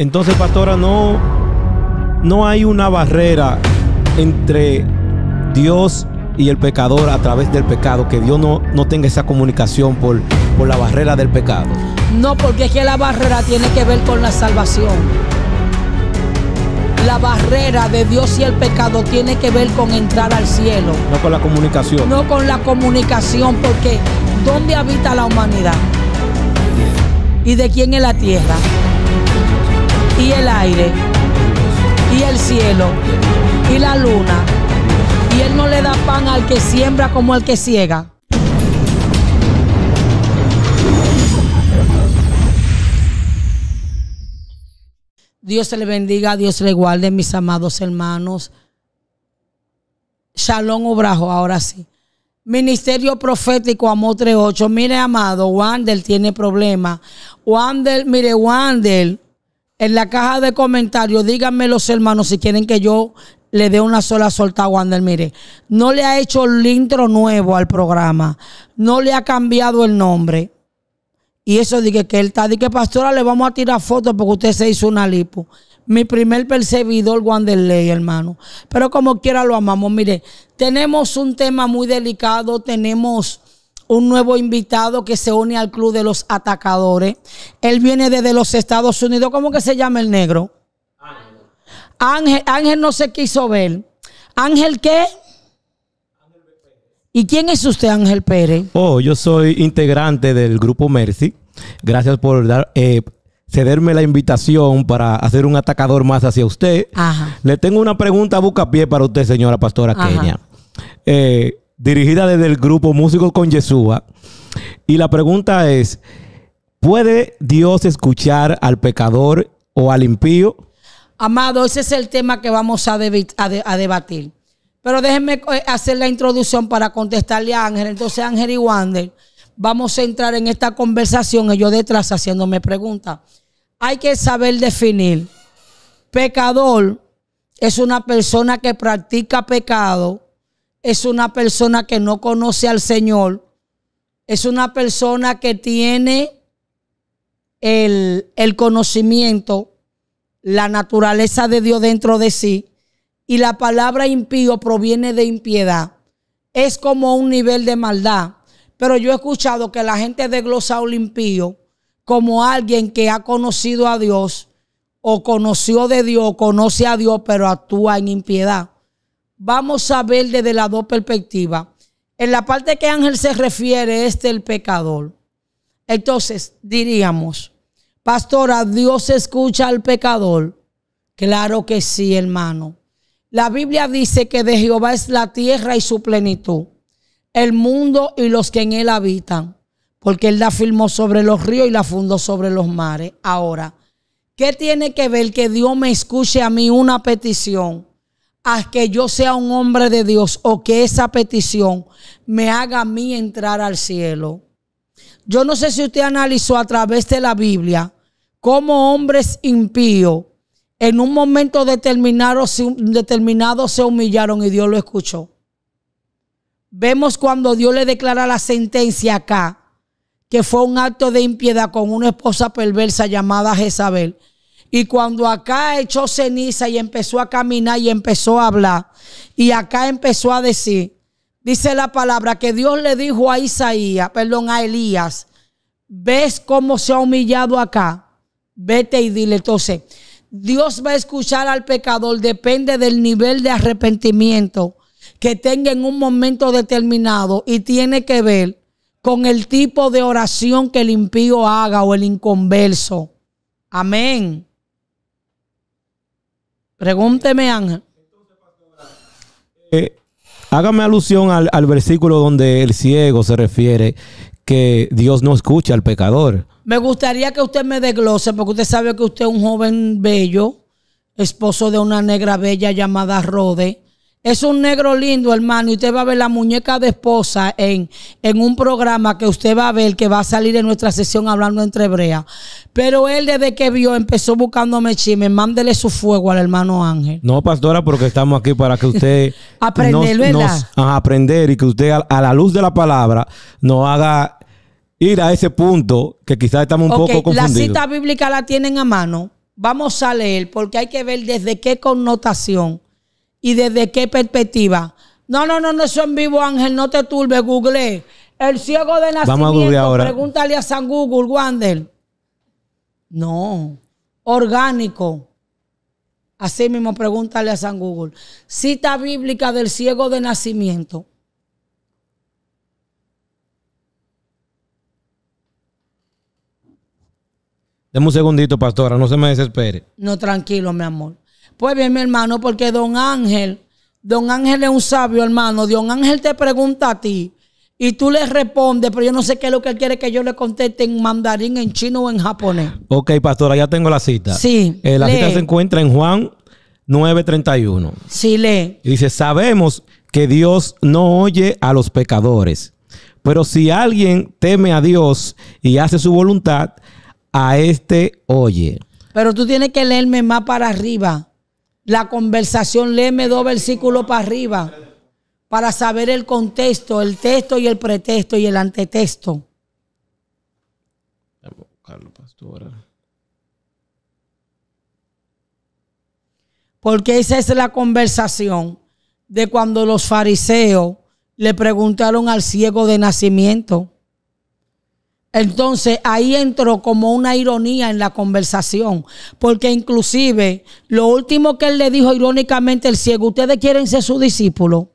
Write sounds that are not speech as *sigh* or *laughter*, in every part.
Entonces, pastora, no, no hay una barrera entre Dios y el pecador a través del pecado, que Dios no, no tenga esa comunicación por, por la barrera del pecado. No, porque es que la barrera tiene que ver con la salvación. La barrera de Dios y el pecado tiene que ver con entrar al cielo. No con la comunicación. No con la comunicación, porque ¿dónde habita la humanidad? ¿Y de quién es la tierra? y el aire y el cielo y la luna. Y Él no le da pan al que siembra como al que ciega. Dios le bendiga, Dios le guarde, mis amados hermanos. Shalom Obrajo, ahora sí. Ministerio Profético Amor 38. Mire, amado, Wandel tiene problema. Wandel, mire, Wandel. En la caja de comentarios, díganme los hermanos si quieren que yo le dé una sola solta a Wander. Mire, no le ha hecho el intro nuevo al programa, no le ha cambiado el nombre. Y eso dije que él está, dije, pastora, le vamos a tirar fotos porque usted se hizo una lipo. Mi primer perseguidor, Wanderlei, hermano. Pero como quiera lo amamos. Mire, tenemos un tema muy delicado, tenemos un nuevo invitado que se une al club de los atacadores. Él viene desde los Estados Unidos. ¿Cómo que se llama el negro? Ángel. Ángel, no se quiso ver. Ángel, ¿qué? ¿Y quién es usted, Ángel Pérez? Oh, yo soy integrante del grupo Mercy. Gracias por dar, eh, cederme la invitación para hacer un atacador más hacia usted. Le tengo una pregunta a pie para usted, señora pastora Kenia. Eh, dirigida desde el grupo Músicos con Yeshua. Y la pregunta es, ¿puede Dios escuchar al pecador o al impío? Amado, ese es el tema que vamos a, debatir. Pero déjenme eh, hacer la introducción para contestarle a Ángel. Entonces, Ángel y Wander, vamos a entrar en esta conversación, yo detrás haciéndome preguntas. Hay que saber definir. Pecador es una persona que practica pecado es una persona que no conoce al Señor, es una persona que tiene el, conocimiento, la naturaleza de Dios dentro de sí, y la palabra impío proviene de impiedad. Es como un nivel de maldad. Pero yo he escuchado que la gente de un impío como alguien que ha conocido a Dios o conoció de Dios, conoce a Dios, pero actúa en impiedad vamos a ver desde las dos perspectivas. En la parte que Ángel se refiere es el pecador. Entonces, diríamos, pastora, Dios escucha al pecador. Claro que sí, hermano. La Biblia dice que de Jehová es la tierra y su plenitud, el mundo y los que en él habitan, porque él la firmó sobre los ríos y la fundó sobre los mares. Ahora, ¿qué tiene que ver que Dios me escuche a mí una petición? a que yo sea un hombre de Dios o que esa petición me haga a mí entrar al cielo. Yo no sé si usted analizó a través de la Biblia cómo hombres impíos en un momento determinado, determinado se humillaron y Dios lo escuchó. Vemos cuando Dios le declara la sentencia acá, que fue un acto de impiedad con una esposa perversa llamada Jezabel y cuando acá echó ceniza y empezó a caminar y empezó a hablar, y acá empezó a decir, dice la palabra que Dios le dijo a Isaías, perdón, a Elías, ves cómo se ha humillado acá, vete y dile. Entonces, Dios va a escuchar al pecador, depende del nivel de arrepentimiento que tenga en un momento determinado y tiene que ver con el tipo de oración que el impío haga o el inconverso. Amén. Pregúnteme, Ángel. Eh, hágame alusión al, al, versículo donde el ciego se refiere que Dios no escucha al pecador. Me gustaría que usted me desglose, porque usted sabe que usted es un joven bello, esposo de una negra bella llamada Rode. Es un negro lindo, hermano, y usted va a ver la muñeca de esposa en, en un programa que usted va a ver que va a salir en nuestra sesión hablando entre hebreas Pero él desde que vio empezó buscándome chisme. Mándele su fuego al hermano Ángel. No, pastora, porque estamos aquí para que usted... *laughs* aprenda, ¿verdad? a aprender y que usted a, la luz de la palabra Nos haga ir a ese punto que quizás estamos un poco confundidos. La cita bíblica la tienen a mano. Vamos a leer porque hay que ver desde qué connotación ¿Y desde qué perspectiva? No, no, no, no, eso en vivo, Ángel, no te turbes, google. El ciego de nacimiento, Vamos ahora. pregúntale a San Google, Wander. No, orgánico. Así mismo, pregúntale a San Google. Cita bíblica del ciego de nacimiento. Deme un segundito, pastora, no se me desespere. No, tranquilo, mi amor. Pues bien, mi hermano, porque don Ángel, don Ángel es un sabio, hermano. Don Ángel te pregunta a ti y tú le respondes, pero yo no sé qué es lo que él quiere que yo le conteste en mandarín, en chino o en japonés. Ok, pastora, ya tengo la cita. Sí. Eh, la cita se encuentra en Juan 9:31. Sí, lee. dice, sabemos que Dios no oye a los pecadores, pero si alguien teme a Dios y hace su voluntad, a este oye. Pero tú tienes que leerme más para arriba la conversación, léeme dos versículos para arriba para saber el contexto, el texto y el pretexto y el antetexto. Vamos pues, pastora. Pues, Porque esa es la conversación de cuando los fariseos le preguntaron al ciego de nacimiento. Entonces ahí entró como una ironía en la conversación, porque inclusive lo último que él le dijo irónicamente el ciego, ustedes quieren ser su discípulo.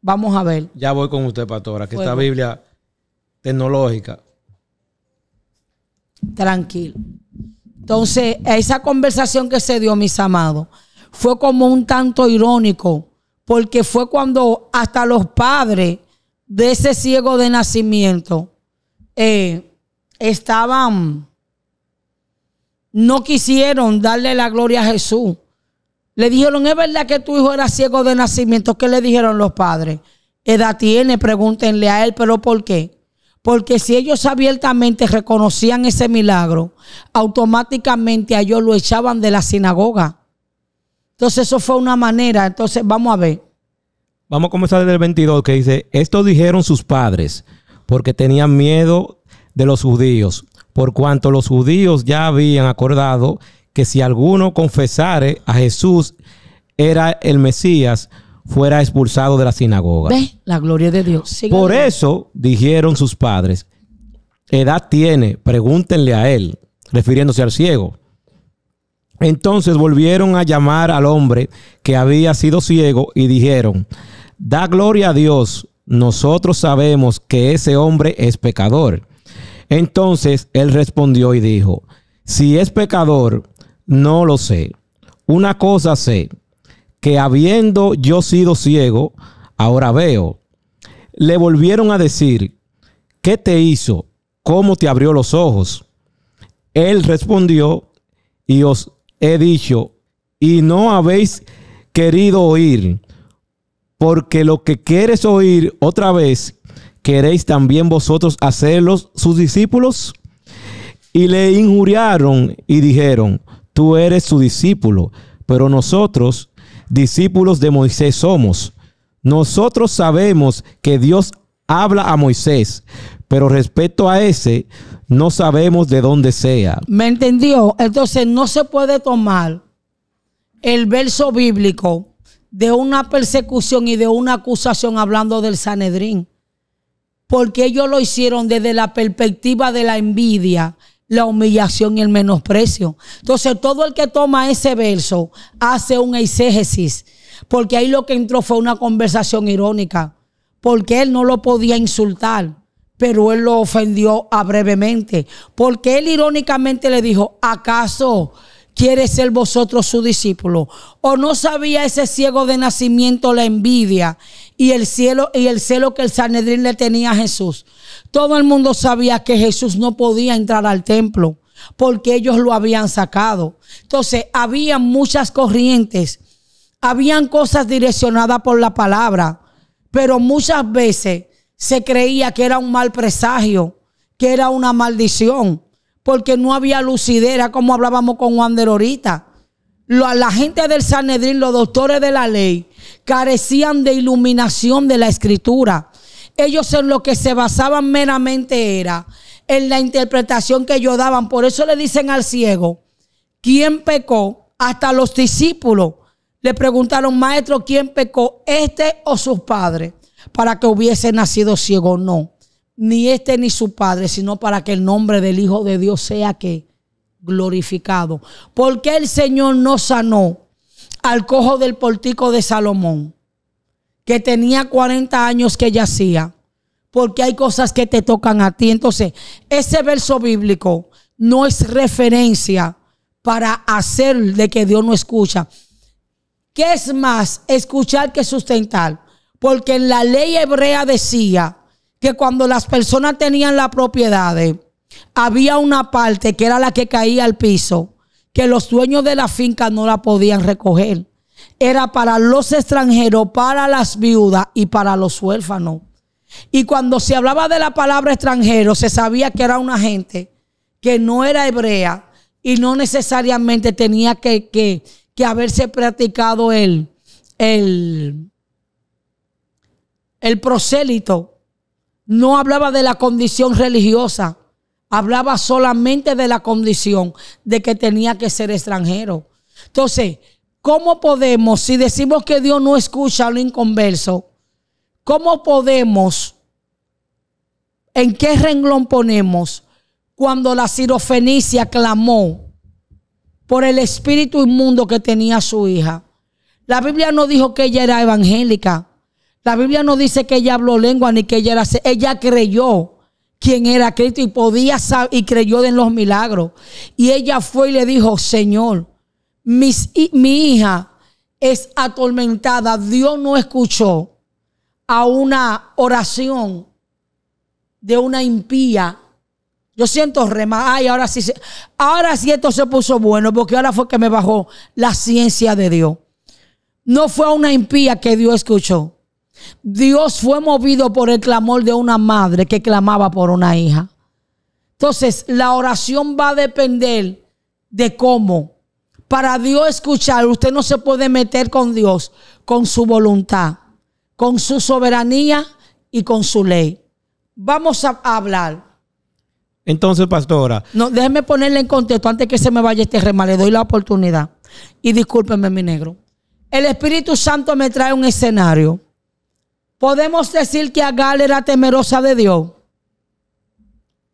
Vamos a ver. Ya voy con usted, pastora, que esta Biblia tecnológica. Tranquilo. Entonces, esa conversación que se dio, mis amados, fue como un tanto irónico, porque fue cuando hasta los padres de ese ciego de nacimiento eh, estaban, no quisieron darle la gloria a Jesús. Le dijeron, es verdad que tu hijo era ciego de nacimiento. ¿Qué le dijeron los padres? Edad tiene, pregúntenle a él, pero ¿por qué? Porque si ellos abiertamente reconocían ese milagro, automáticamente a ellos lo echaban de la sinagoga. Entonces eso fue una manera. Entonces vamos a ver. Vamos a comenzar desde el 22 que dice, esto dijeron sus padres porque tenían miedo de los judíos, por cuanto los judíos ya habían acordado que si alguno confesare a Jesús era el Mesías, fuera expulsado de la sinagoga. Ve la gloria de Dios. por eso dijeron sus padres, edad tiene, pregúntenle a él, refiriéndose al ciego. Entonces volvieron a llamar al hombre que había sido ciego y dijeron, da gloria a Dios nosotros sabemos que ese hombre es pecador. Entonces él respondió y dijo, si es pecador, no lo sé. Una cosa sé, que habiendo yo sido ciego, ahora veo. Le volvieron a decir, ¿qué te hizo? ¿Cómo te abrió los ojos? Él respondió, y os he dicho, y no habéis querido oír porque lo que quieres oír otra vez, queréis también vosotros hacerlos sus discípulos. Y le injuriaron y dijeron, tú eres su discípulo, pero nosotros, discípulos de Moisés somos. Nosotros sabemos que Dios habla a Moisés, pero respecto a ese, no sabemos de dónde sea. ¿Me entendió? Entonces no se puede tomar el verso bíblico de una persecución y de una acusación hablando del Sanedrín. Porque ellos lo hicieron desde la perspectiva de la envidia, la humillación y el menosprecio. Entonces todo el que toma ese verso hace un exégesis. Porque ahí lo que entró fue una conversación irónica. Porque él no lo podía insultar pero él lo ofendió a brevemente, porque él irónicamente le dijo, ¿acaso quiere ser vosotros su discípulo? ¿O no sabía ese ciego de nacimiento la envidia y el cielo y el celo que el Sanedrín le tenía a Jesús? Todo el mundo sabía que Jesús no podía entrar al templo porque ellos lo habían sacado. Entonces, había muchas corrientes, habían cosas direccionadas por la palabra, pero muchas veces se creía que era un mal presagio, que era una maldición porque no había lucidera, como hablábamos con Juan de ahorita. La gente del Sanedrín, los doctores de la ley, carecían de iluminación de la escritura. Ellos en lo que se basaban meramente era en la interpretación que ellos daban. Por eso le dicen al ciego, ¿quién pecó? Hasta los discípulos le preguntaron, maestro, ¿quién pecó? ¿Este o sus padres? Para que hubiese nacido ciego. No ni este ni su padre, sino para que el nombre del Hijo de Dios sea que glorificado. Porque el Señor no sanó al cojo del portico de Salomón, que tenía 40 años que yacía? Porque hay cosas que te tocan a ti. Entonces, ese verso bíblico no es referencia para hacer de que Dios no escucha. ¿Qué es más escuchar que sustentar? Porque en la ley hebrea decía, que cuando las personas tenían las propiedades, había una parte que era la que caía al piso, que los dueños de la finca no la podían recoger. Era para los extranjeros, para las viudas y para los huérfanos. Y cuando se hablaba de la palabra extranjero, se sabía que era una gente que no era hebrea y no necesariamente tenía que, que haberse practicado el, el, el prosélito no hablaba de la condición religiosa, hablaba solamente de la condición de que tenía que ser extranjero. Entonces, ¿cómo podemos, si decimos que Dios no escucha lo inconverso, cómo podemos, en qué renglón ponemos cuando la cirofenicia clamó por el espíritu inmundo que tenía su hija? La Biblia no dijo que ella era evangélica. La Biblia no dice que ella habló lengua ni que ella era... Ella creyó quien era Cristo y podía saber y creyó en los milagros. Y ella fue y le dijo, Señor, mi hija es atormentada. Dios no escuchó a una oración de una impía. Yo siento rema. Ay, ahora sí, ahora sí esto se puso bueno porque ahora fue que me bajó la ciencia de Dios. No fue a una impía que Dios escuchó. Dios fue movido por el clamor de una madre que clamaba por una hija. Entonces, la oración va a depender de cómo. Para Dios escuchar, usted no se puede meter con Dios, con su voluntad, con su soberanía y con su ley. Vamos a hablar. Entonces, pastora. No, déjeme ponerle en contexto antes que se me vaya este rema. Le doy la oportunidad. Y discúlpeme, mi negro. El Espíritu Santo me trae un escenario ¿Podemos decir que Agar era temerosa de Dios?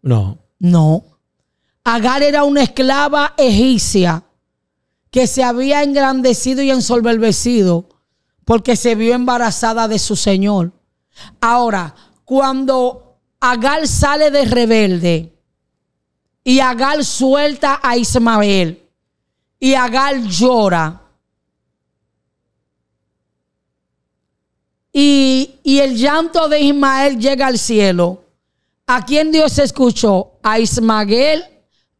No. No. Agar era una esclava egipcia que se había engrandecido y ensoberbecido porque se vio embarazada de su señor. Ahora, cuando Agar sale de rebelde y Agar suelta a Ismael y Agar llora, y, el llanto de Ismael llega al cielo. ¿A quién Dios escuchó? ¿A Ismael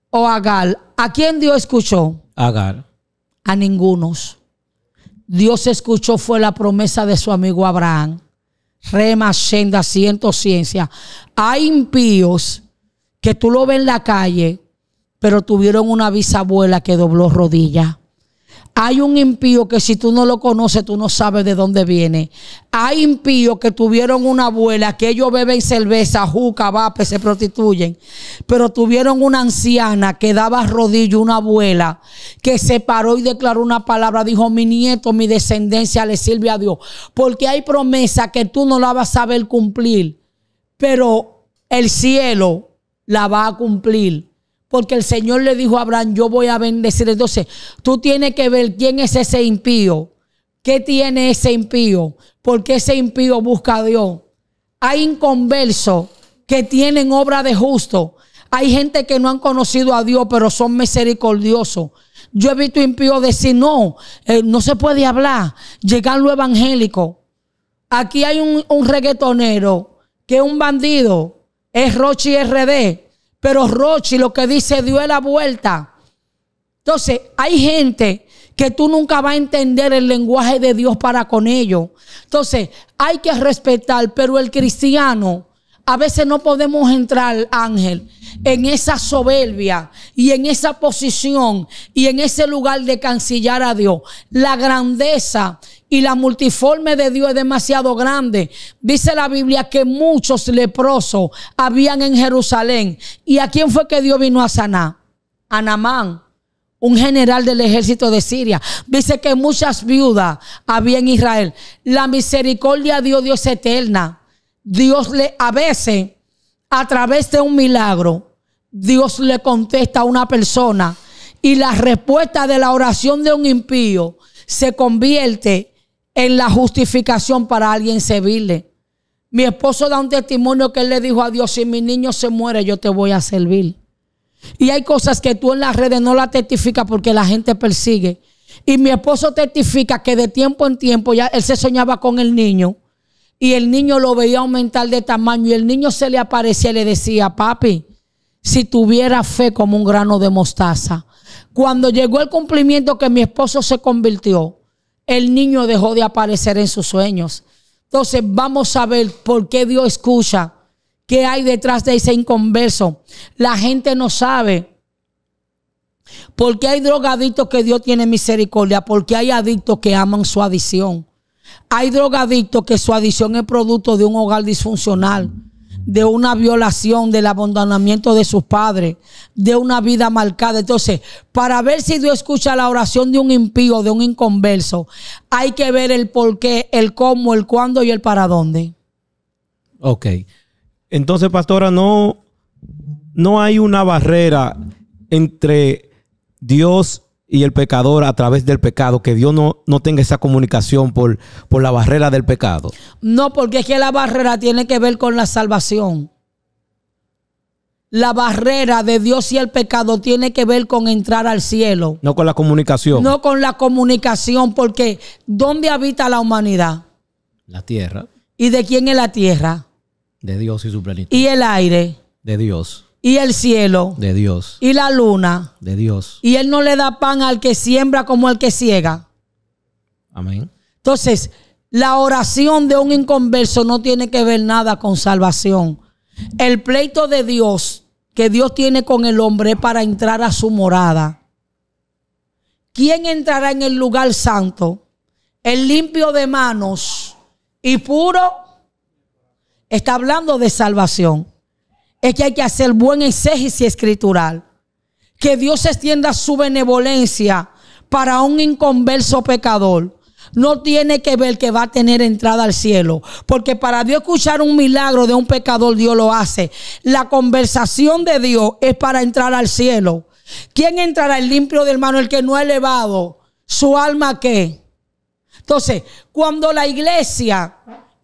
o a Gal? ¿A quién Dios escuchó? A Agar. A ningunos. Dios escuchó fue la promesa de su amigo Abraham. Rema, senda, ciento, ciencia. Hay impíos que tú lo ves en la calle, pero tuvieron una bisabuela que dobló rodilla. Hay un impío que si tú no lo conoces, tú no sabes de dónde viene. Hay impíos que tuvieron una abuela, que ellos beben cerveza, juca, vape, se prostituyen. Pero tuvieron una anciana que daba rodillo, una abuela, que se paró y declaró una palabra. Dijo, mi nieto, mi descendencia le sirve a Dios. Porque hay promesa que tú no la vas a saber cumplir. Pero el cielo la va a cumplir porque el Señor le dijo a Abraham, yo voy a bendecir. Entonces, tú tienes que ver quién es ese impío, qué tiene ese impío, porque ese impío busca a Dios. Hay inconversos que tienen obra de justo. Hay gente que no han conocido a Dios, pero son misericordiosos. Yo he visto impío decir, no, eh, no se puede hablar, llegar lo evangélico. Aquí hay un, un reggaetonero que es un bandido, es Rochi RD, pero Rochi lo que dice dio la vuelta. Entonces, hay gente que tú nunca vas a entender el lenguaje de Dios para con ellos. Entonces, hay que respetar, pero el cristiano a veces no podemos entrar, Ángel, en esa soberbia y en esa posición y en ese lugar de cancillar a Dios. La grandeza y la multiforme de Dios es demasiado grande. Dice la Biblia que muchos leprosos habían en Jerusalén. ¿Y a quién fue que Dios vino a sanar? A Namán un general del ejército de Siria. Dice que muchas viudas había en Israel. La misericordia de Dios, Dios es eterna. Dios le a veces a través de un milagro, Dios le contesta a una persona y la respuesta de la oración de un impío se convierte en la justificación para alguien servirle. Mi esposo da un testimonio que él le dijo a Dios, si mi niño se muere, yo te voy a servir. Y hay cosas que tú en las redes no las testificas porque la gente persigue. Y mi esposo testifica que de tiempo en tiempo ya él se soñaba con el niño y el niño lo veía aumentar de tamaño y el niño se le aparecía y le decía, papi, si tuviera fe como un grano de mostaza. Cuando llegó el cumplimiento que mi esposo se convirtió, el niño dejó de aparecer en sus sueños. Entonces vamos a ver por qué Dios escucha, qué hay detrás de ese inconverso. La gente no sabe. Porque hay drogadictos que Dios tiene misericordia, porque hay adictos que aman su adicción. Hay drogadictos que su adicción es producto de un hogar disfuncional, de una violación, del abandonamiento de sus padres, de una vida marcada. Entonces, para ver si Dios escucha la oración de un impío, de un inconverso, hay que ver el por qué, el cómo, el cuándo y el para dónde. Ok. Entonces, pastora, no, no hay una barrera entre Dios y el pecador a través del pecado, que Dios no, no tenga esa comunicación por, por la barrera del pecado. No, porque es que la barrera tiene que ver con la salvación. La barrera de Dios y el pecado tiene que ver con entrar al cielo. No con la comunicación. No con la comunicación, porque ¿dónde habita la humanidad? La tierra. ¿Y de quién es la tierra? De Dios y su planeta. ¿Y el aire? De Dios y el cielo de Dios y la luna de Dios y él no le da pan al que siembra como al que ciega. Amén. Entonces, la oración de un inconverso no tiene que ver nada con salvación. El pleito de Dios que Dios tiene con el hombre para entrar a su morada. ¿Quién entrará en el lugar santo? El limpio de manos y puro está hablando de salvación es que hay que hacer buen exégesis escritural. Que Dios extienda su benevolencia para un inconverso pecador. No tiene que ver que va a tener entrada al cielo. Porque para Dios escuchar un milagro de un pecador, Dios lo hace. La conversación de Dios es para entrar al cielo. ¿Quién entrará? El limpio del hermano, el que no ha elevado. ¿Su alma qué? Entonces, cuando la iglesia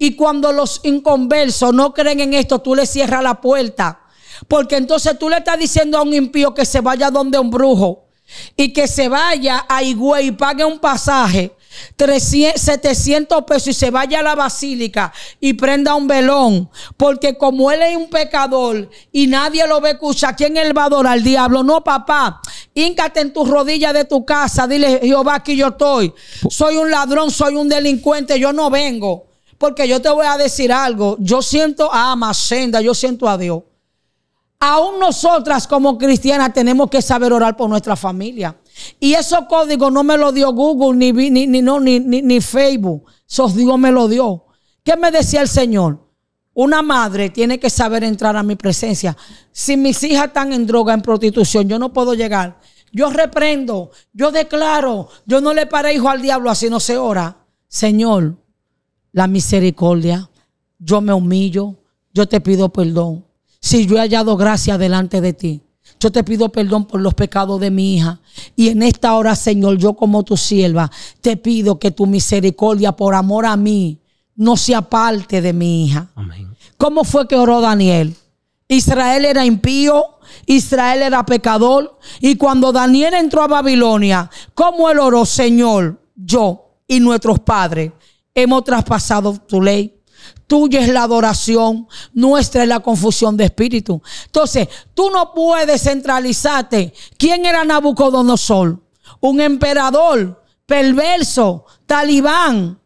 y cuando los inconversos no creen en esto, tú le cierras la puerta. Porque entonces tú le estás diciendo a un impío que se vaya donde un brujo y que se vaya a Higüey y pague un pasaje, 700 pesos y se vaya a la basílica y prenda un velón. Porque como él es un pecador y nadie lo ve escucha, ¿quién él va a adorar al diablo? No, papá. Híncate en tus rodillas de tu casa. Dile, Jehová, aquí yo estoy. Soy un ladrón, soy un delincuente, yo no vengo. Porque yo te voy a decir algo. Yo siento a Amacenda, yo siento a Dios. Aún nosotras como cristianas tenemos que saber orar por nuestra familia. Y esos códigos no me los dio Google ni, ni, ni, ni, ni Facebook. Sos Dios me lo dio. ¿Qué me decía el Señor? Una madre tiene que saber entrar a mi presencia. Si mis hijas están en droga, en prostitución, yo no puedo llegar. Yo reprendo, yo declaro, yo no le paré hijo al diablo, así no se ora. Señor, la misericordia, yo me humillo, yo te pido perdón. Si yo he hallado gracia delante de ti, yo te pido perdón por los pecados de mi hija. Y en esta hora, Señor, yo como tu sierva, te pido que tu misericordia por amor a mí no sea parte de mi hija. Amén. ¿Cómo fue que oró Daniel? Israel era impío, Israel era pecador. Y cuando Daniel entró a Babilonia, ¿cómo él oró, Señor, yo y nuestros padres? Hemos traspasado tu ley. Tuya es la adoración, nuestra es la confusión de espíritu. Entonces, tú no puedes centralizarte. ¿Quién era Nabucodonosor? Un emperador perverso, talibán.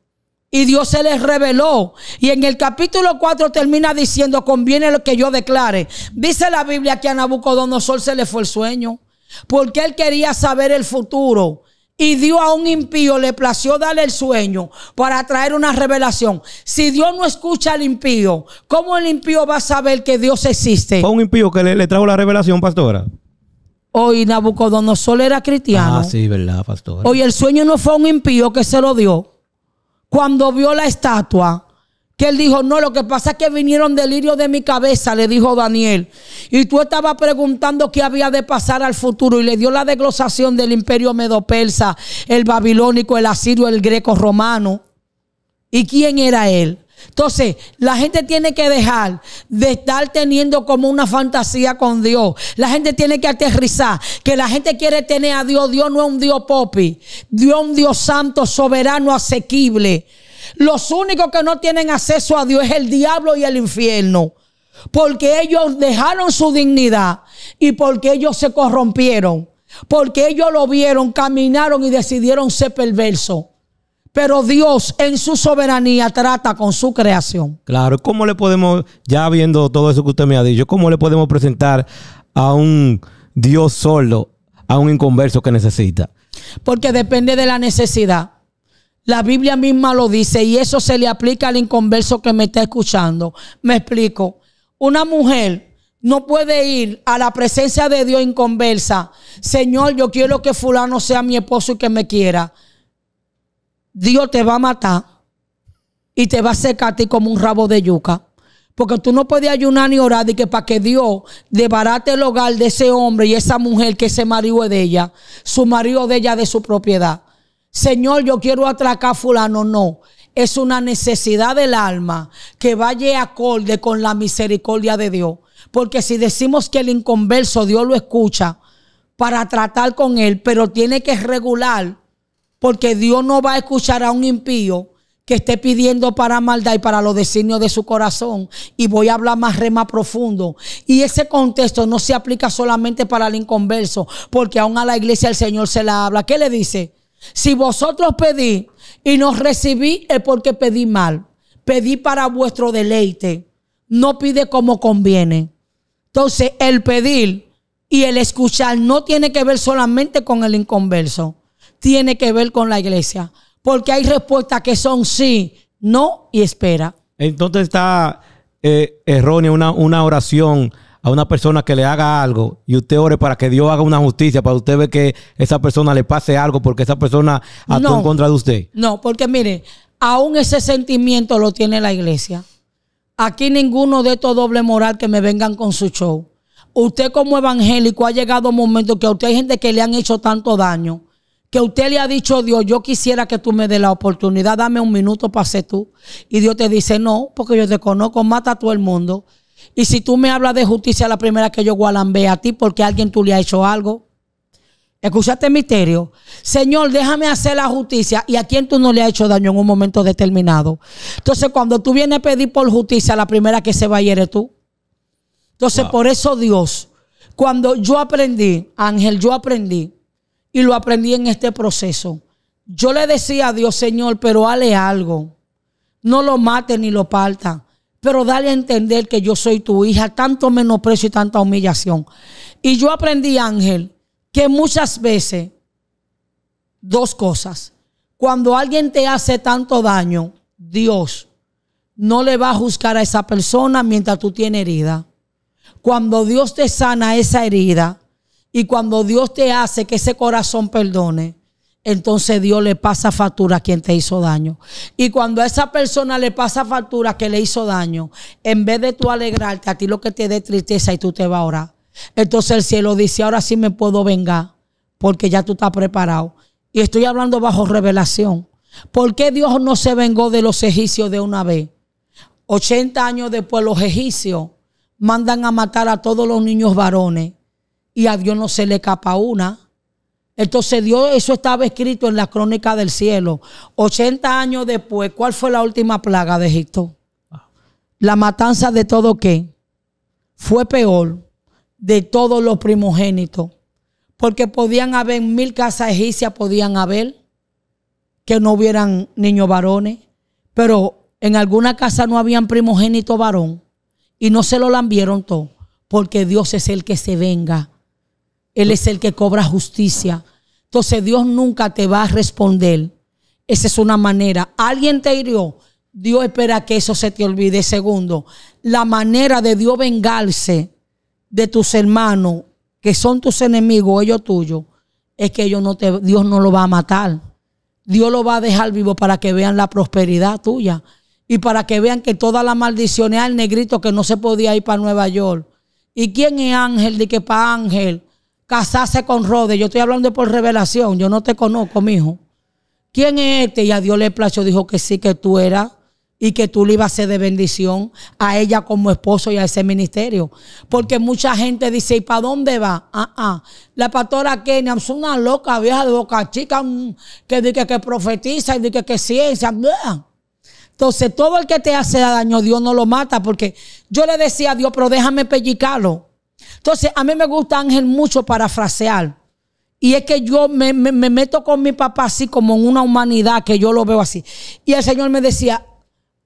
Y Dios se les reveló. Y en el capítulo 4 termina diciendo, conviene lo que yo declare. Dice la Biblia que a Nabucodonosor se le fue el sueño. Porque él quería saber el futuro y dio a un impío, le plació darle el sueño para traer una revelación. Si Dios no escucha al impío, ¿cómo el impío va a saber que Dios existe? Fue un impío que le, trajo la revelación, pastora. Hoy Nabucodonosor era cristiano. Ah, sí, verdad, pastora. Hoy el sueño no fue un impío que se lo dio. Cuando vio la estatua, que él dijo, no, lo que pasa es que vinieron delirios de mi cabeza, le dijo Daniel. Y tú estabas preguntando qué había de pasar al futuro y le dio la desglosación del imperio medo-persa, el babilónico, el asirio, el greco-romano. ¿Y quién era él? Entonces, la gente tiene que dejar de estar teniendo como una fantasía con Dios. La gente tiene que aterrizar. Que la gente quiere tener a Dios. Dios no es un Dios popi. Dios es un Dios santo, soberano, asequible. Los únicos que no tienen acceso a Dios es el diablo y el infierno. Porque ellos dejaron su dignidad y porque ellos se corrompieron. Porque ellos lo vieron, caminaron y decidieron ser perversos. Pero Dios en su soberanía trata con su creación. Claro, ¿cómo le podemos, ya viendo todo eso que usted me ha dicho, cómo le podemos presentar a un Dios solo, a un inconverso que necesita? Porque depende de la necesidad. La Biblia misma lo dice y eso se le aplica al inconverso que me está escuchando. Me explico. Una mujer no puede ir a la presencia de Dios inconversa. Señor, yo quiero que fulano sea mi esposo y que me quiera. Dios te va a matar y te va a secar a ti como un rabo de yuca. Porque tú no puedes ayunar ni orar y que para que Dios debarate el hogar de ese hombre y esa mujer que se marido de ella, su marido de ella de su propiedad. Señor, yo quiero atracar a fulano, no. Es una necesidad del alma que vaya acorde con la misericordia de Dios. Porque si decimos que el inconverso Dios lo escucha para tratar con él, pero tiene que regular, porque Dios no va a escuchar a un impío que esté pidiendo para maldad y para los designios de su corazón. Y voy a hablar más re más profundo. Y ese contexto no se aplica solamente para el inconverso, porque aún a la iglesia el Señor se la habla. ¿Qué le dice? Si vosotros pedí y no recibí es porque pedí mal. Pedí para vuestro deleite. No pide como conviene. Entonces, el pedir y el escuchar no tiene que ver solamente con el inconverso. Tiene que ver con la iglesia. Porque hay respuestas que son sí, no y espera. Entonces está eh, errónea una, una oración a una persona que le haga algo y usted ore para que Dios haga una justicia, para usted ver que esa persona le pase algo porque esa persona actuó en contra de usted. No, porque mire, aún ese sentimiento lo tiene la iglesia. Aquí ninguno de estos doble moral que me vengan con su show. Usted como evangélico ha llegado un momento que a usted hay gente que le han hecho tanto daño que usted le ha dicho, Dios, yo quisiera que tú me des la oportunidad, dame un minuto para tú. Y Dios te dice, no, porque yo te conozco, mata a todo el mundo. Y si tú me hablas de justicia, la primera que yo gualambé a ti porque a alguien tú le ha hecho algo. escúchate el misterio. Señor, déjame hacer la justicia. ¿Y a quién tú no le has hecho daño en un momento determinado? Entonces, cuando tú vienes a pedir por justicia, la primera que se va a ir eres tú. Entonces, por eso Dios, cuando yo aprendí, Ángel, yo aprendí, y lo aprendí en este proceso, yo le decía a Dios, Señor, pero hale algo. No lo mate ni lo parta pero dale a entender que yo soy tu hija, tanto menosprecio y tanta humillación. Y yo aprendí, Ángel, que muchas veces, dos cosas, cuando alguien te hace tanto daño, Dios no le va a juzgar a esa persona mientras tú tienes herida. Cuando Dios te sana esa herida y cuando Dios te hace que ese corazón perdone, entonces Dios le pasa factura a quien te hizo daño. Y cuando a esa persona le pasa factura que le hizo daño, en vez de tú alegrarte, a ti lo que te dé tristeza y tú te vas a orar. Entonces el cielo dice, ahora sí me puedo vengar, porque ya tú estás preparado. Y estoy hablando bajo revelación. ¿Por qué Dios no se vengó de los egipcios de una vez? 80 años después los egipcios mandan a matar a todos los niños varones y a Dios no se le escapa una entonces Dios, eso estaba escrito en la crónica del cielo. 80 años después, ¿cuál fue la última plaga de Egipto? La matanza de todo qué? Fue peor de todos los primogénitos. Porque podían haber mil casas egipcias, podían haber que no hubieran niños varones. Pero en alguna casa no habían primogénito varón y no se lo lambieron todo. Porque Dios es el que se venga él es el que cobra justicia. Entonces Dios nunca te va a responder. Esa es una manera. Alguien te hirió. Dios espera que eso se te olvide. Segundo, la manera de Dios vengarse de tus hermanos, que son tus enemigos, ellos tuyos, es que no te, Dios no lo va a matar. Dios lo va a dejar vivo para que vean la prosperidad tuya y para que vean que la maldición es al negrito que no se podía ir para Nueva York. ¿Y quién es Ángel? De que para Ángel casarse con Rode. Yo estoy hablando por revelación. Yo no te conozco, mijo. ¿Quién es este? Y a Dios le plazo, dijo que sí, que tú eras y que tú le ibas a ser de bendición a ella como esposo y a ese ministerio. Porque mucha gente dice, ¿y para dónde va? Ah, ah. La pastora Kenia es una loca vieja de boca chica mm, que dice que, profetiza y dice que, ciencia. Entonces, todo el que te hace daño, Dios no lo mata. Porque yo le decía a Dios, pero déjame pellicarlo. Entonces, a mí me gusta Ángel mucho parafrasear. Y es que yo me, meto con mi papá así como en una humanidad que yo lo veo así. Y el Señor me decía,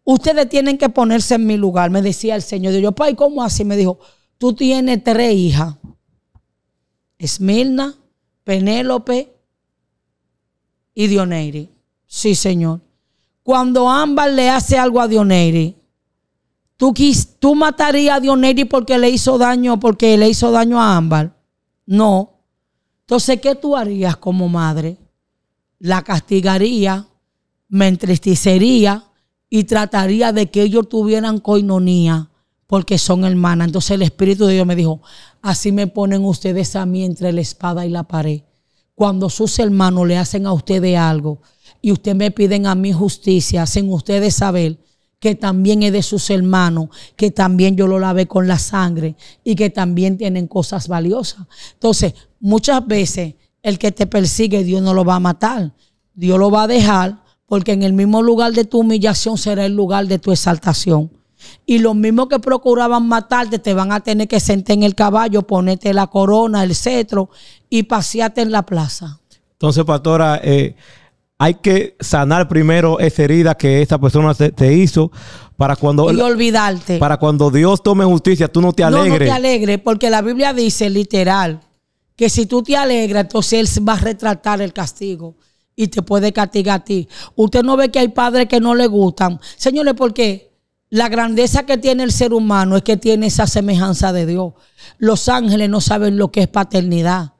ustedes tienen que ponerse en mi lugar. Me decía el Señor. Y yo, ¿y ¿cómo así? Me dijo, tú tienes tres hijas. Esmirna, Penélope y Dioneiri. Sí, Señor. Cuando ambas le hace algo a Dioneiri, ¿Tú, matarías a Dionery porque le hizo daño, porque le hizo daño a Ámbar? No. Entonces, ¿qué tú harías como madre? La castigaría, me entristecería y trataría de que ellos tuvieran coinonía porque son hermanas. Entonces el Espíritu de Dios me dijo, así me ponen ustedes a mí entre la espada y la pared. Cuando sus hermanos le hacen a ustedes algo y ustedes me piden a mí justicia hacen ustedes saber, que también es de sus hermanos, que también yo lo lavé con la sangre y que también tienen cosas valiosas. Entonces, muchas veces el que te persigue, Dios no lo va a matar, Dios lo va a dejar porque en el mismo lugar de tu humillación será el lugar de tu exaltación. Y los mismos que procuraban matarte te van a tener que sentar en el caballo, ponerte la corona, el cetro y pasearte en la plaza. Entonces, pastora, eh, hay que sanar primero esa herida que esa persona te, hizo para cuando y olvidarte. Para cuando Dios tome justicia, tú no te alegres. No, te alegres, porque la Biblia dice literal que si tú te alegras, entonces él va a retratar el castigo y te puede castigar a ti. Usted no ve que hay padres que no le gustan. Señores, ¿por qué? la grandeza que tiene el ser humano es que tiene esa semejanza de Dios. Los ángeles no saben lo que es paternidad.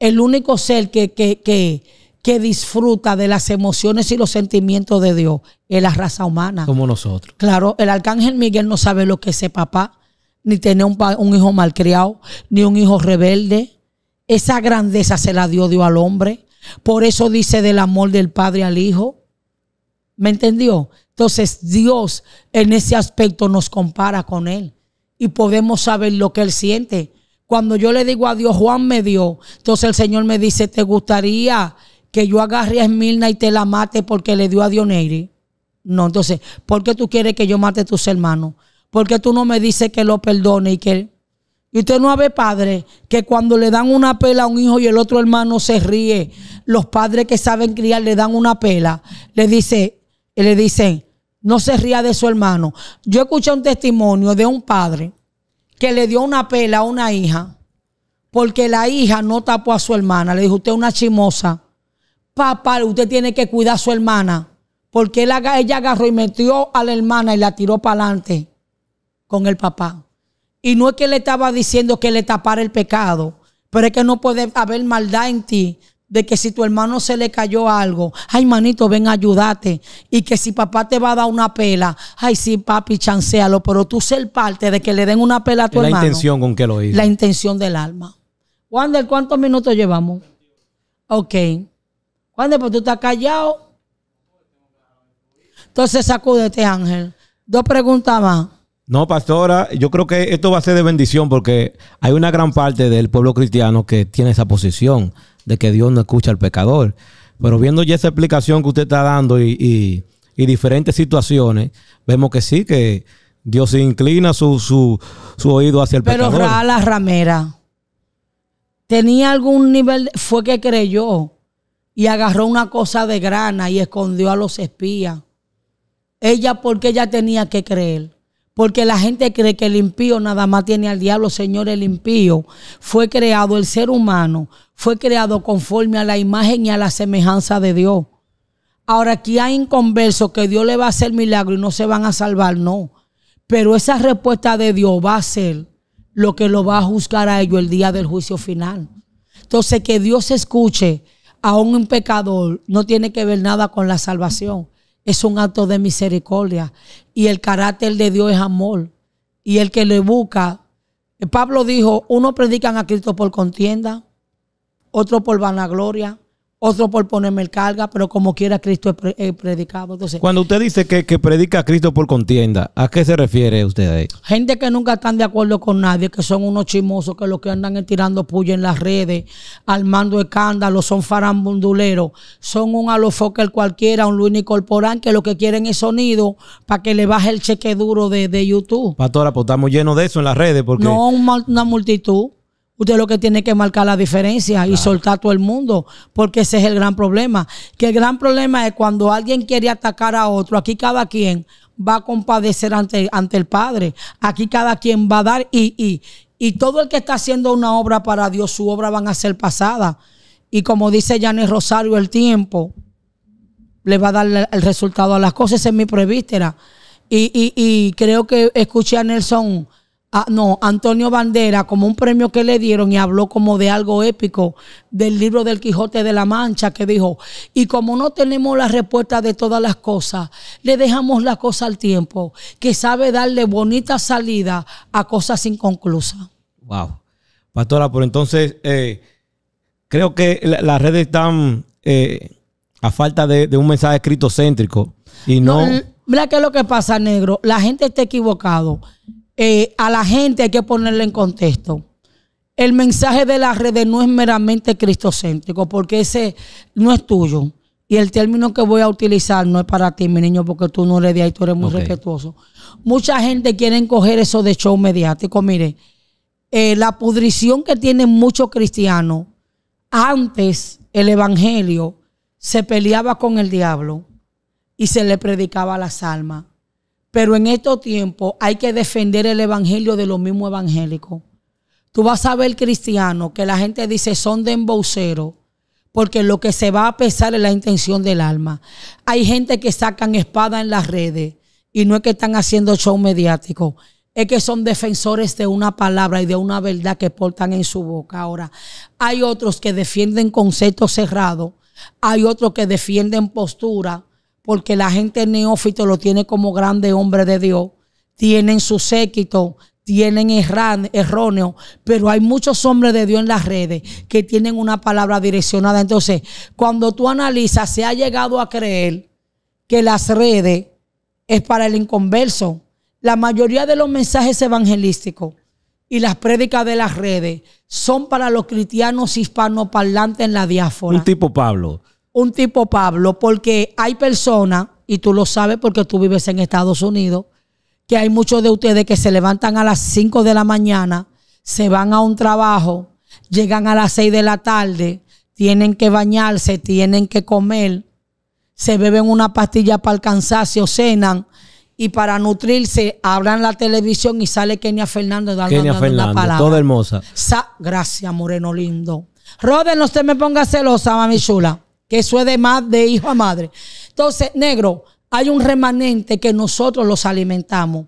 El único ser que, que, que que disfruta de las emociones y los sentimientos de Dios en la raza humana. Como nosotros. Claro, el arcángel Miguel no sabe lo que es papá, ni tener un, un hijo malcriado, ni un hijo rebelde. Esa grandeza se la dio Dios al hombre. Por eso dice del amor del padre al hijo. ¿Me entendió? Entonces Dios en ese aspecto nos compara con Él y podemos saber lo que Él siente. Cuando yo le digo a Dios, Juan me dio, entonces el Señor me dice, ¿te gustaría que yo agarre a Esmirna y te la mate porque le dio a Dioneiri. No, entonces, ¿por qué tú quieres que yo mate a tus hermanos? ¿Por qué tú no me dices que lo perdone y que... Y usted no ve padre, que cuando le dan una pela a un hijo y el otro hermano se ríe, los padres que saben criar le dan una pela, le, dice, le dicen, no se ría de su hermano. Yo escuché un testimonio de un padre que le dio una pela a una hija porque la hija no tapó a su hermana. Le dijo, usted es una chimosa papá, usted tiene que cuidar a su hermana. Porque ella agarró y metió a la hermana y la tiró para adelante con el papá. Y no es que le estaba diciendo que le tapara el pecado, pero es que no puede haber maldad en ti de que si tu hermano se le cayó algo, ay manito, ven a ayudarte. Y que si papá te va a dar una pela, ay sí, papi, chancealo, pero tú ser parte de que le den una pela a tu hermano. La intención con que lo hizo. La intención del alma. Wander, ¿cuántos minutos llevamos? Ok. ¿Cuándo? pues tú estás callado. Entonces este Ángel. Dos preguntas más. No, pastora, yo creo que esto va a ser de bendición porque hay una gran parte del pueblo cristiano que tiene esa posición de que Dios no escucha al pecador. Pero viendo ya esa explicación que usted está dando y, diferentes situaciones, vemos que sí, que Dios inclina su, oído hacia el pecador. Pero la ramera, ¿tenía algún nivel? fue que creyó y agarró una cosa de grana y escondió a los espías. Ella porque ella tenía que creer. Porque la gente cree que el impío nada más tiene al diablo. Señor, el impío fue creado, el ser humano fue creado conforme a la imagen y a la semejanza de Dios. Ahora, aquí hay inconversos que Dios le va a hacer milagro y no se van a salvar, no. Pero esa respuesta de Dios va a ser lo que lo va a juzgar a ellos el día del juicio final. Entonces, que Dios escuche a un pecador no tiene que ver nada con la salvación. Es un acto de misericordia. Y el carácter de Dios es amor. Y el que le busca. Pablo dijo, unos predican a Cristo por contienda, otros por vanagloria, otro por ponerme el carga, pero como quiera Cristo es, predicado. Cuando usted dice que, predica a Cristo por contienda, ¿a qué se refiere usted ahí? Gente que nunca están de acuerdo con nadie, que son unos chimosos, que los que andan tirando puya en las redes, armando escándalos, son farambunduleros, son un alofoker cualquiera, un Luis Corporán, que lo que quieren es sonido para que le baje el cheque duro de, de YouTube. Pastora, pues estamos llenos de eso en las redes. Porque... No, una multitud. Usted lo que tiene que marcar la diferencia y soltar a todo el mundo, porque ese es el gran problema. Que el gran problema es cuando alguien quiere atacar a otro, aquí cada quien va a compadecer ante, ante el Padre, aquí cada quien va a dar y, y, y todo el que está haciendo una obra para Dios, su obra van a ser pasada. Y como dice Janet Rosario, el tiempo le va a dar el resultado a las cosas, en mi prevístera. Y, y, y creo que escuché a Nelson Ah, no, Antonio Bandera, como un premio que le dieron y habló como de algo épico del libro del Quijote de la Mancha, que dijo, y como no tenemos la respuesta de todas las cosas, le dejamos la cosa al tiempo, que sabe darle bonita salida a cosas inconclusas. Wow. Pastora, por entonces, eh, creo que las redes están eh, a falta de, un mensaje escrito céntrico y mm, mira qué es lo que pasa, negro. La gente está equivocado. Eh, a la gente hay que ponerle en contexto. El mensaje de las redes no es meramente cristocéntrico, porque ese no es tuyo. Y el término que voy a utilizar no es para ti, mi niño, porque tú no eres de ahí, tú eres muy respetuoso. Mucha gente quiere coger eso de show mediático. Mire, eh, la pudrición que tienen muchos cristianos, antes el evangelio se peleaba con el diablo y se le predicaba a las almas. Pero en estos tiempos hay que defender el evangelio de los mismos evangélicos. Tú vas a ver cristiano, que la gente dice son de embaucero, porque lo que se va a pesar es la intención del alma. Hay gente que sacan espada en las redes y no es que están haciendo show mediático, es que son defensores de una palabra y de una verdad que portan en su boca. Ahora, hay otros que defienden conceptos cerrados, hay otros que defienden postura, porque la gente neófito lo tiene como grande hombre de Dios, tienen su séquito, tienen erróneo, pero hay muchos hombres de Dios en las redes que tienen una palabra direccionada. Entonces, cuando tú analizas, se ha llegado a creer que las redes es para el inconverso. La mayoría de los mensajes evangelísticos y las prédicas de las redes son para los cristianos hispanoparlantes en la diáspora. Un tipo Pablo un tipo Pablo, porque hay personas, y tú lo sabes porque tú vives en Estados Unidos, que hay muchos de ustedes que se levantan a las 5 de la mañana, se van a un trabajo, llegan a las 6 de la tarde, tienen que bañarse, tienen que comer, se beben una pastilla para el o cenan y para nutrirse hablan la televisión y sale Kenia Fernando dando, palabra. Toda hermosa. Gracias, Moreno lindo. Roden, no usted me ponga celosa, mami chula que eso es de, más, de hijo a madre. Entonces, negro, hay un remanente que nosotros los alimentamos.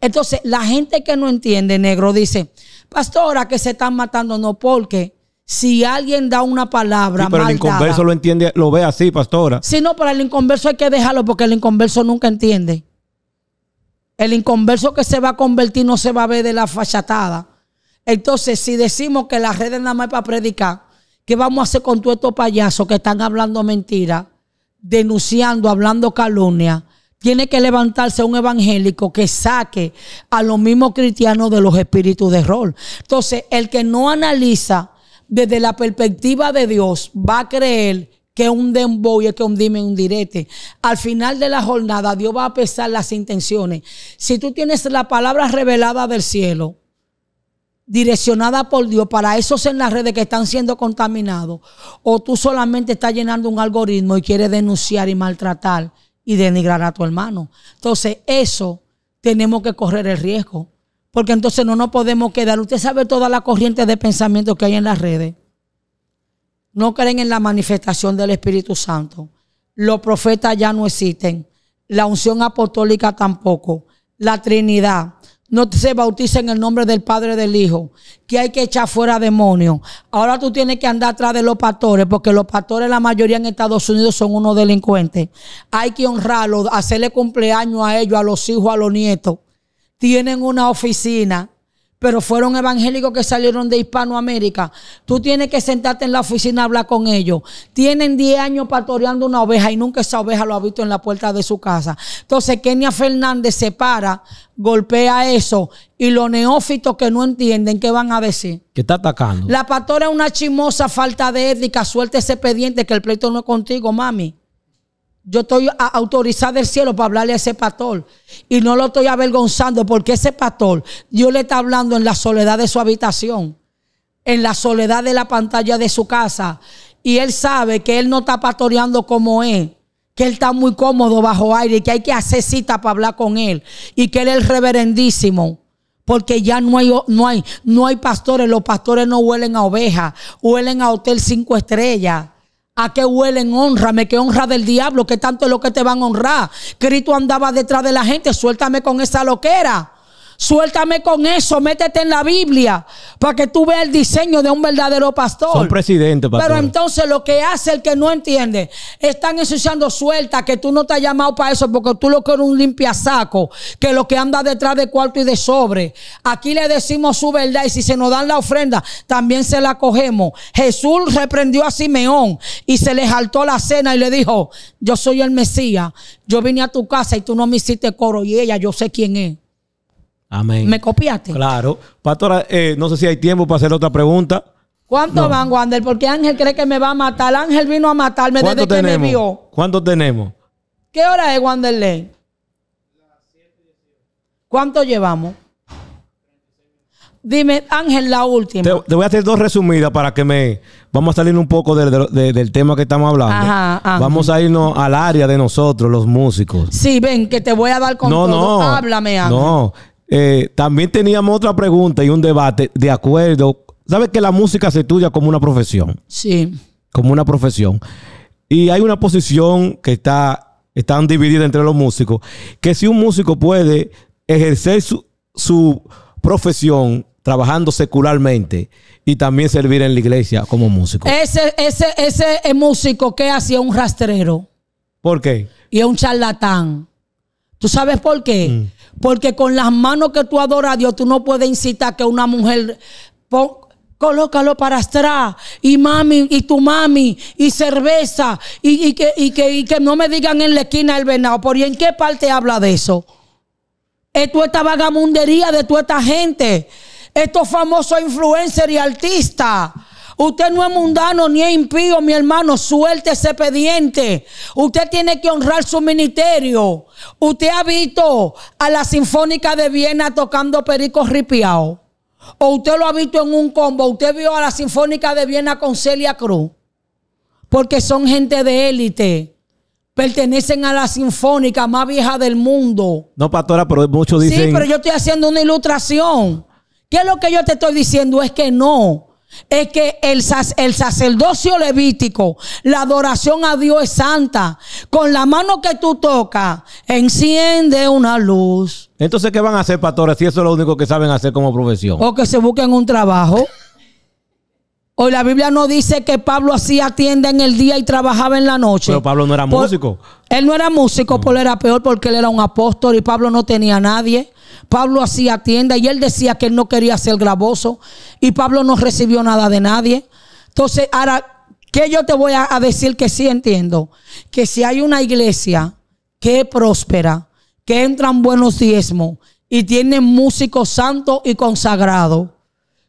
Entonces, la gente que no entiende, negro, dice, pastora, que se están matando, no, porque si alguien da una palabra. pero el inconverso lo entiende, lo ve así, pastora. Si no, pero el inconverso hay que dejarlo porque el inconverso nunca entiende. El inconverso que se va a convertir no se va a ver de la fachatada. Entonces, si decimos que las redes nada más es para predicar, ¿Qué vamos a hacer con todos estos payasos que están hablando mentiras, denunciando, hablando calumnia? Tiene que levantarse un evangélico que saque a los mismos cristianos de los espíritus de error. Entonces, el que no analiza desde la perspectiva de Dios va a creer que un demboy, y que un dime un direte. Al final de la jornada, Dios va a pesar las intenciones. Si tú tienes la palabra revelada del cielo, direccionada por Dios para esos en las redes que están siendo contaminados, o tú solamente estás llenando un algoritmo y quieres denunciar y maltratar y denigrar a tu hermano. Entonces, eso tenemos que correr el riesgo, porque entonces no nos podemos quedar. Usted sabe toda la corriente de pensamiento que hay en las redes. No creen en la manifestación del Espíritu Santo. Los profetas ya no existen. La unción apostólica tampoco. La Trinidad no se bautiza en el nombre del Padre del Hijo, que hay que echar fuera demonios. Ahora tú tienes que andar atrás de los pastores, porque los pastores, la mayoría en Estados Unidos, son unos delincuentes. Hay que honrarlos, hacerle cumpleaños a ellos, a los hijos, a los nietos. Tienen una oficina pero fueron evangélicos que salieron de Hispanoamérica. Tú tienes que sentarte en la oficina a hablar con ellos. Tienen 10 años pastoreando una oveja y nunca esa oveja lo ha visto en la puerta de su casa. Entonces, Kenia Fernández se para, golpea eso y los neófitos que no entienden, ¿qué van a decir? Que está atacando. La pastora es una chimosa falta de ética. Suelta ese pediente que el pleito no es contigo, mami. Yo estoy autorizada del cielo para hablarle a ese pastor. Y no lo estoy avergonzando porque ese pastor, Dios le está hablando en la soledad de su habitación, en la soledad de la pantalla de su casa. Y él sabe que él no está pastoreando como es que él está muy cómodo bajo aire y que hay que hacer cita para hablar con él y que él es el reverendísimo. Porque ya no hay, no hay, no hay pastores, los pastores no huelen a oveja, huelen a hotel cinco estrellas. ¿A qué huelen? Honrame, que honra del diablo, que tanto es lo que te van a honrar. Cristo andaba detrás de la gente, suéltame con esa loquera. Suéltame con eso, métete en la Biblia para que tú veas el diseño de un verdadero pastor. Son presidente, Pero entonces lo que hace el que no entiende, están ensuciando suelta que tú no te has llamado para eso porque tú lo que eres un limpiasaco, que lo que anda detrás de cuarto y de sobre. Aquí le decimos su verdad y si se nos dan la ofrenda, también se la cogemos. Jesús reprendió a Simeón y se le saltó la cena y le dijo, yo soy el Mesías, yo vine a tu casa y tú no me hiciste coro y ella, yo sé quién es. Amén. ¿Me copiaste? Claro. Pastora, eh, no sé si hay tiempo para hacer otra pregunta. ¿Cuánto van, Wander? Porque Ángel cree que me va a matar. Ángel vino a matarme desde que me vio. ¿Cuánto tenemos? ¿Qué hora es, Wanderley? ¿Cuánto llevamos? Dime, Ángel, la última. Te, voy a hacer dos resumidas para que me... Vamos a salir un poco del tema que estamos hablando. Vamos a irnos al área de nosotros, los músicos. Sí, ven, que te voy a dar con no, todo. No, Háblame, Ángel. No, eh, también teníamos otra pregunta y un debate de acuerdo. ¿Sabes que la música se estudia como una profesión? Sí. Como una profesión. Y hay una posición que está están dividida entre los músicos, que si un músico puede ejercer su, profesión trabajando secularmente y también servir en la iglesia como músico. Ese, ese, ese músico que hacía un rastrero. ¿Por qué? Y es un charlatán. ¿Tú sabes por qué? Mm. Porque con las manos que tú adoras a Dios, tú no puedes incitar que una mujer colócalo para atrás y mami y tu mami y cerveza y, que, no me digan en la esquina el venado. ¿Por y en qué parte habla de eso? Esto esta vagamundería de toda esta gente, estos famosos influencers y artistas. Usted no es mundano ni es impío, mi hermano. Suelte ese pediente. Usted tiene que honrar su ministerio. Usted ha visto a la Sinfónica de Viena tocando pericos ripiao. O usted lo ha visto en un combo. Usted vio a la Sinfónica de Viena con Celia Cruz. Porque son gente de élite pertenecen a la sinfónica más vieja del mundo. No, pastora, pero muchos dicen... Sí, pero yo estoy haciendo una ilustración. ¿Qué es lo que yo te estoy diciendo? Es que no es que el, sacerdocio levítico, la adoración a Dios es santa. Con la mano que tú tocas, enciende una luz. Entonces, ¿qué van a hacer, pastores, si eso es lo único que saben hacer como profesión? O que se busquen un trabajo. Hoy la Biblia no dice que Pablo hacía tienda en el día y trabajaba en la noche. Pero Pablo no era músico. Él no era músico, por pero era peor porque él era un apóstol y Pablo no tenía nadie. Pablo hacía tienda y él decía que él no quería ser gravoso y Pablo no recibió nada de nadie. Entonces, ahora, ¿qué yo te voy a, decir que sí entiendo? Que si hay una iglesia que próspera, que entran buenos diezmos y tiene músicos santos y consagrados,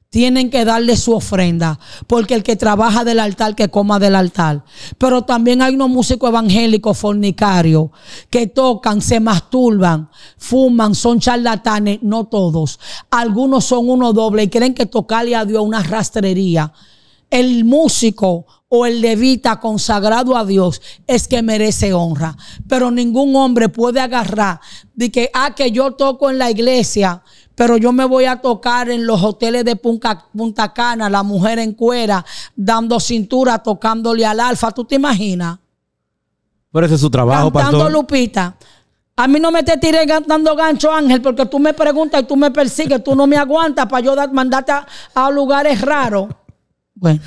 tienen que darle su ofrenda, porque el que trabaja del altar, que coma del altar. Pero también hay unos músicos evangélicos fornicarios que tocan, se masturban, fuman, son charlatanes, no todos. Algunos son uno doble y creen que tocarle a Dios una rastrería. El músico o el levita consagrado a Dios es que merece honra. Pero ningún hombre puede agarrar de que, ah, que yo toco en la iglesia pero yo me voy a tocar en los hoteles de Punta, Cana, la mujer en cuera, dando cintura, tocándole al alfa, ¿tú te imaginas? Pero ese es su trabajo, Cantando Lupita. A mí no me te tires dando gancho, Ángel, porque tú me preguntas y tú me persigues, tú no me aguantas para yo mandarte a lugares raros. Bueno,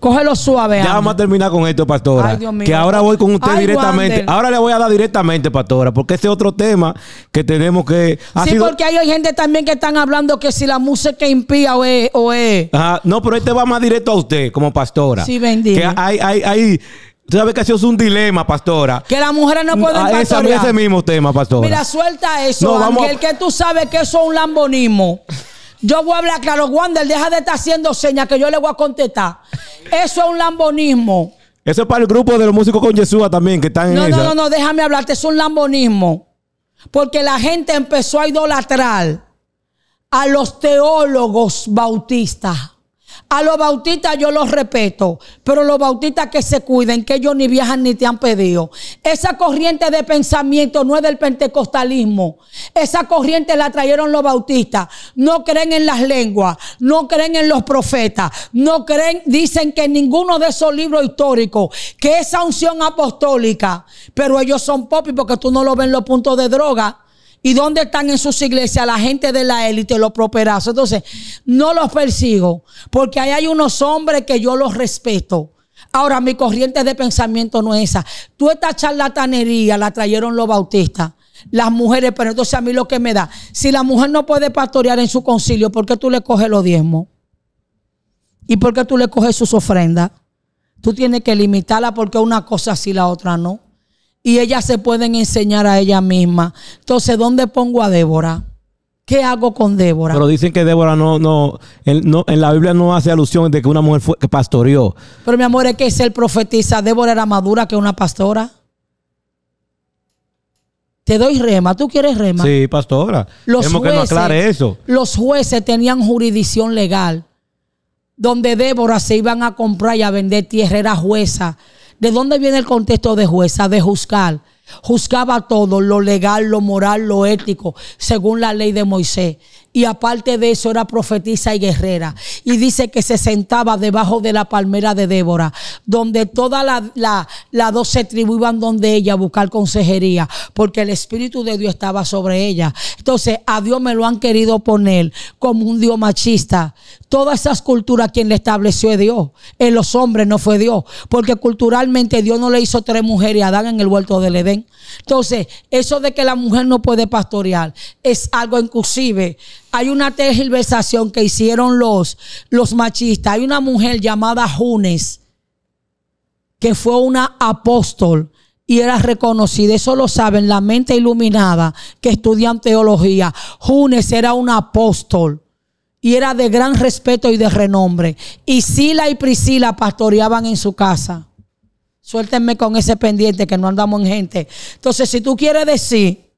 cógelo suave. Ya vamos a terminar con esto, Pastora. Ay, Dios mío. Que ahora voy con usted directamente. Ahora le voy a dar directamente, Pastora, porque ese es otro tema que tenemos que. Ha sí, porque hay gente también que están hablando que si la música impía o es. No, pero este va más directo a usted como pastora. Sí, bendito. Que hay, hay, hay. Tú sabes que eso es un dilema, pastora. Que las mujeres no pueden ah, ese, mismo tema, pastora. Mira, suelta eso, no, Ángel, que tú sabes que eso es un lambonismo. Yo voy a hablar claro, Wander, deja de estar haciendo señas que yo le voy a contestar. Eso es un lambonismo. Eso es para el grupo de los músicos con Yeshua también, que están no, en No, no, no, déjame hablarte, es un lambonismo. Porque la gente empezó a idolatrar a los teólogos bautistas. A los bautistas yo los respeto, pero los bautistas que se cuiden, que ellos ni viajan ni te han pedido. Esa corriente de pensamiento no es del pentecostalismo. Esa corriente la trajeron los bautistas. No creen en las lenguas, no creen en los profetas, no creen, dicen que ninguno de esos libros históricos, que esa unción apostólica, pero ellos son popis porque tú no lo ven los puntos de droga. ¿Y dónde están en sus iglesias la gente de la élite, los properazos? Entonces, no los persigo, porque ahí hay unos hombres que yo los respeto. Ahora, mi corriente de pensamiento no es esa. Tú esta charlatanería la trajeron los bautistas, las mujeres, pero entonces a mí lo que me da, si la mujer no puede pastorear en su concilio, ¿por qué tú le coges los diezmos? ¿Y por qué tú le coges sus ofrendas? Tú tienes que limitarla porque una cosa sí, la otra no y ellas se pueden enseñar a ellas misma. Entonces, ¿dónde pongo a Débora? ¿Qué hago con Débora? Pero dicen que Débora no, no, en, la Biblia no hace alusión de que una mujer fue, que pastoreó. Pero mi amor, es que ser profetiza. Débora era madura que una pastora. Te doy rema. ¿Tú quieres rema? Sí, pastora. Los que eso. Los jueces tenían jurisdicción legal. Donde Débora se iban a comprar y a vender tierra, era jueza. ¿De dónde viene el contexto de jueza? De juzgar. Juzgaba todo, lo legal, lo moral, lo ético, según la ley de Moisés y aparte de eso era profetisa y guerrera. Y dice que se sentaba debajo de la palmera de Débora, donde todas las la, la doce tribus iban donde ella a buscar consejería, porque el Espíritu de Dios estaba sobre ella. Entonces, a Dios me lo han querido poner como un Dios machista. Todas esas culturas quien le estableció es Dios. En los hombres no fue Dios, porque culturalmente Dios no le hizo tres mujeres a Adán en el huerto del Edén. Entonces, eso de que la mujer no puede pastorear es algo inclusive hay una tergiversación que hicieron los, los machistas. Hay una mujer llamada Junes, que fue una apóstol y era reconocida. Eso lo saben la mente iluminada que estudian teología. Junes era un apóstol y era de gran respeto y de renombre. Y Sila y Priscila pastoreaban en su casa. Suéltenme con ese pendiente que no andamos en gente. Entonces, si tú quieres decir.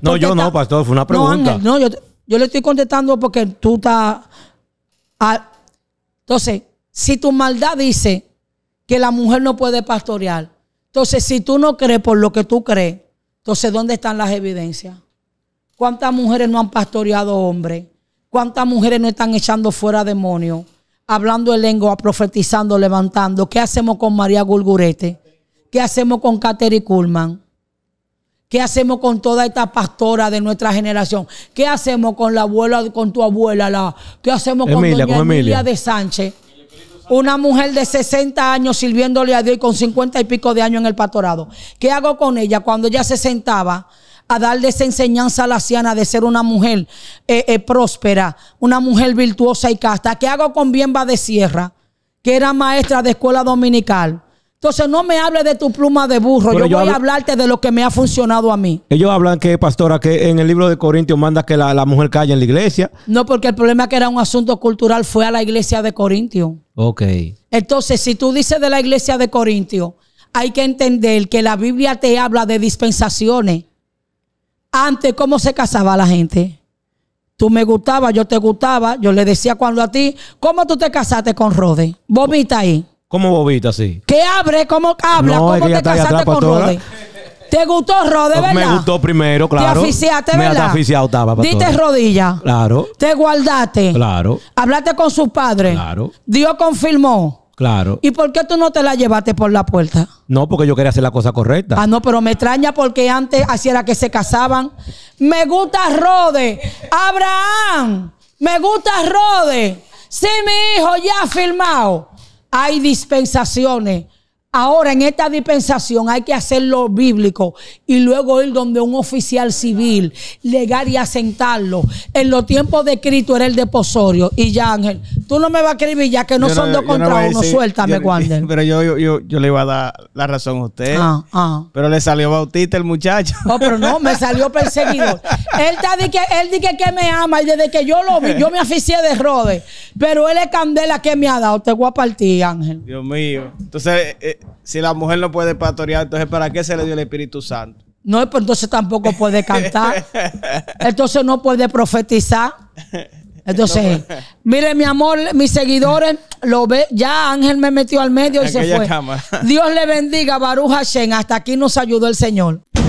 No, yo no, pastor, fue una pregunta. No, yo. Yo le estoy contestando porque tú estás... Ah, entonces, si tu maldad dice que la mujer no puede pastorear, entonces si tú no crees por lo que tú crees, entonces ¿dónde están las evidencias? ¿Cuántas mujeres no han pastoreado hombres? ¿Cuántas mujeres no están echando fuera demonios? Hablando el lengua, profetizando, levantando. ¿Qué hacemos con María Gulgurete? ¿Qué hacemos con Catery Kuhlman? ¿Qué hacemos con toda esta pastora de nuestra generación? ¿Qué hacemos con la abuela, con tu abuela? La, ¿Qué hacemos con Emilia, doña de Sánchez? Una mujer de 60 años sirviéndole a Dios y con 50 y pico de años en el pastorado. ¿Qué hago con ella cuando ella se sentaba a darle esa enseñanza a la anciana de ser una mujer eh, eh, próspera, una mujer virtuosa y casta? ¿Qué hago con Bienba de Sierra, que era maestra de escuela dominical? Entonces no me hables de tu pluma de burro. yo, voy a hablarte de lo que me ha funcionado a mí. Ellos hablan que, pastora, que en el libro de Corintios manda que la, mujer calle en la iglesia. No, porque el problema que era un asunto cultural fue a la iglesia de Corintio. Ok. Entonces, si tú dices de la iglesia de Corintio, hay que entender que la Biblia te habla de dispensaciones. Antes, ¿cómo se casaba la gente? Tú me gustabas, yo te gustaba, yo le decía cuando a ti, ¿cómo tú te casaste con Rode? Vomita ahí. ¿Cómo bobita así? Que abre, ¿Cómo habla, cómo te casaste con Rode. ¿Te gustó Rode, verdad? Me gustó primero, claro. Te aficiaste. ¿verdad? Me estaba. Diste rodilla. Claro. Te guardaste. Claro. Hablaste con sus padres. Claro. Dios confirmó. Claro. ¿Y por qué tú no te la llevaste por la puerta? No, porque yo quería hacer la cosa correcta. Ah, no, pero me extraña porque antes así era que se casaban. Me gusta Rode. Abraham, me gusta Rode. Sí, mi hijo ya ha firmado hay dispensaciones Ahora, en esta dispensación hay que hacerlo bíblico y luego ir donde un oficial civil, legal y asentarlo. En los tiempos de Cristo era el deposorio. Y ya, Ángel, tú no me vas a escribir ya que no son dos contra uno, suéltame, Wander. *laughs* Pero yo, yo, yo, le iba a dar la razón a usted. Ah, ah. Pero le salió Bautista el muchacho. No, oh, pero no, me salió perseguidor. *laughs* él está que, él dice que me ama y desde que yo lo vi, yo me aficié de Rode. Pero él es candela que me ha dado. Te voy a partir, Ángel. Dios mío. Entonces... Eh, si la mujer no puede pastorear, entonces ¿para qué se le dio el Espíritu Santo? No, pues entonces tampoco puede cantar. *laughs* Entonces no puede profetizar. *laughs* Entonces, mire mi amor, mis seguidores, lo ve, ya Ángel me metió al medio y se fue. Dios le bendiga, Baruch Hashem. Hasta aquí nos ayudó el Señor.